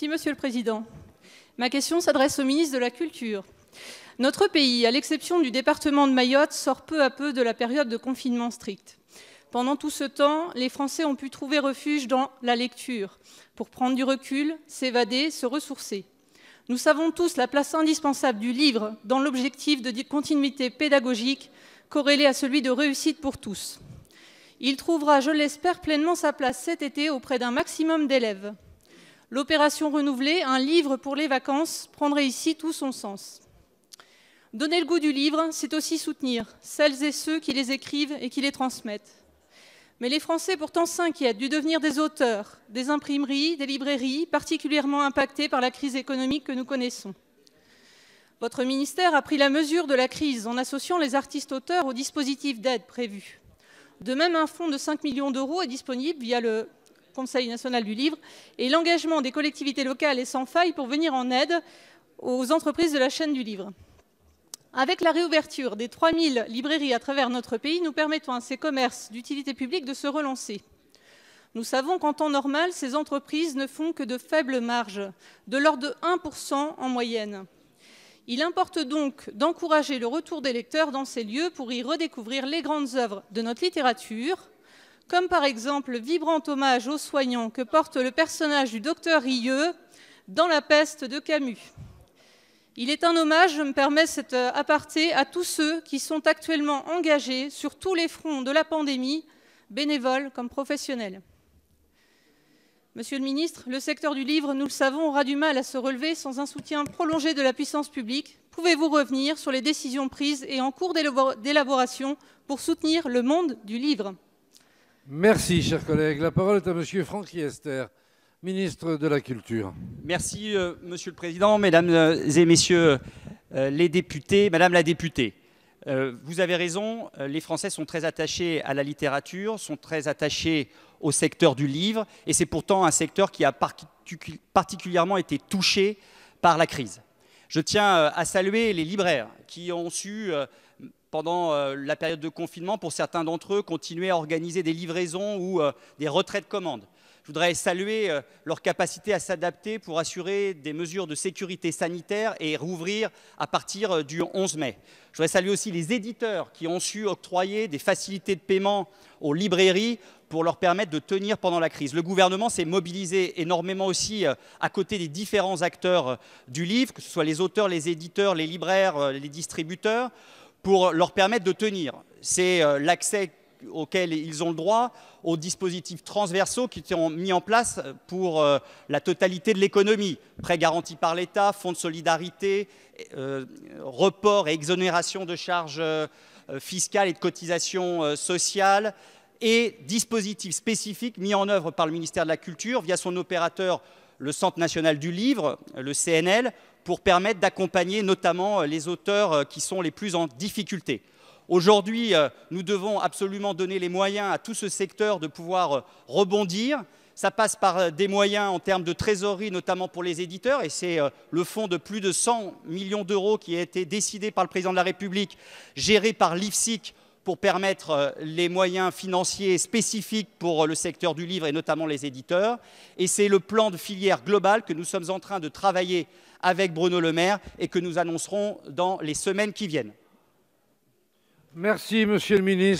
Merci, Monsieur le Président. Ma question s'adresse au ministre de la Culture. Notre pays, à l'exception du département de Mayotte, sort peu à peu de la période de confinement strict. Pendant tout ce temps, les Français ont pu trouver refuge dans la lecture, pour prendre du recul, s'évader, se ressourcer. Nous savons tous la place indispensable du livre dans l'objectif de continuité pédagogique corrélé à celui de réussite pour tous. Il trouvera, je l'espère, pleinement sa place cet été auprès d'un maximum d'élèves. L'opération renouvelée, un livre pour les vacances, prendrait ici tout son sens. Donner le goût du livre, c'est aussi soutenir celles et ceux qui les écrivent et qui les transmettent. Mais les Français pourtant s'inquiètent du devenir des auteurs, des imprimeries, des librairies, particulièrement impactées par la crise économique que nous connaissons. Votre ministère a pris la mesure de la crise en associant les artistes auteurs au dispositif d'aide prévu. De même, un fonds de 5 millions d'euros est disponible via le Conseil national du livre, et l'engagement des collectivités locales est sans faille pour venir en aide aux entreprises de la chaîne du livre. Avec la réouverture des 3000 librairies à travers notre pays, nous permettons à ces commerces d'utilité publique de se relancer. Nous savons qu'en temps normal, ces entreprises ne font que de faibles marges, de l'ordre de 1% en moyenne. Il importe donc d'encourager le retour des lecteurs dans ces lieux pour y redécouvrir les grandes œuvres de notre littérature, comme par exemple le vibrant hommage aux soignants que porte le personnage du docteur Rieux dans La peste de Camus. Il est un hommage, je me permets cet euh, aparté, à tous ceux qui sont actuellement engagés sur tous les fronts de la pandémie, bénévoles comme professionnels. Monsieur le ministre, le secteur du livre, nous le savons, aura du mal à se relever sans un soutien prolongé de la puissance publique. Pouvez-vous revenir sur les décisions prises et en cours d'élaboration pour soutenir le monde du livre Merci, chers collègues. La parole est à Monsieur Franck Ester, ministre de la Culture. Merci, euh, Monsieur le Président, Mesdames euh, et Messieurs euh, les députés, Madame la députée. vous avez raison, les Français sont très attachés à la littérature, sont très attachés au secteur du livre, et c'est pourtant un secteur qui a particulièrement été touché par la crise. Je tiens à saluer les libraires qui ont su pendant euh, la période de confinement, pour certains d'entre eux, continuer à organiser des livraisons ou euh, des retraits de commandes. Je voudrais saluer euh, leur capacité à s'adapter pour assurer des mesures de sécurité sanitaire et rouvrir à partir du 11 mai. Je voudrais saluer aussi les éditeurs qui ont su octroyer des facilités de paiement aux librairies pour leur permettre de tenir pendant la crise. Le gouvernement s'est mobilisé énormément aussi à côté des différents acteurs du livre, que ce soit les auteurs, les éditeurs, les libraires, les distributeurs, pour leur permettre de tenir. C'est euh, l'accès auquel ils ont le droit aux dispositifs transversaux qui sont mis en place pour euh, la totalité de l'économie. Prêts garantis par l'État, fonds de solidarité, euh, report et exonération de charges fiscales et de cotisations sociales, et dispositifs spécifiques mis en œuvre par le ministère de la Culture via son opérateur le Centre national du livre, euh, le CNL, pour permettre d'accompagner notamment euh, les auteurs euh, qui sont les plus en difficulté. Aujourd'hui, nous devons absolument donner les moyens à tout ce secteur de pouvoir rebondir. Ça passe par des moyens en termes de trésorerie, notamment pour les éditeurs, et c'est le fonds de plus de 100 millions d'euros qui a été décidé par le président de la République, géré par l'IFSIC pour permettre euh, les moyens financiers spécifiques pour euh, le secteur du livre et notamment les éditeurs. Et c'est le plan de filière global que nous sommes en train de travailler avec Bruno Le Maire et que nous annoncerons dans les semaines qui viennent. Merci, Monsieur le Ministre.